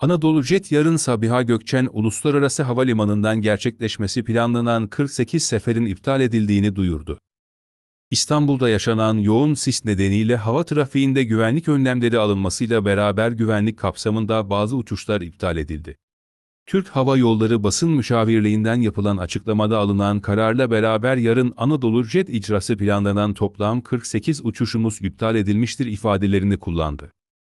Anadolu Jet yarın Sabiha Gökçen Uluslararası Havalimanı'ndan gerçekleşmesi planlanan 48 seferin iptal edildiğini duyurdu. İstanbul'da yaşanan yoğun sis nedeniyle hava trafiğinde güvenlik önlemleri alınmasıyla beraber güvenlik kapsamında bazı uçuşlar iptal edildi. Türk Hava Yolları Basın Müşavirliğinden yapılan açıklamada alınan kararla beraber yarın Anadolu Jet icrası planlanan toplam 48 uçuşumuz iptal edilmiştir ifadelerini kullandı.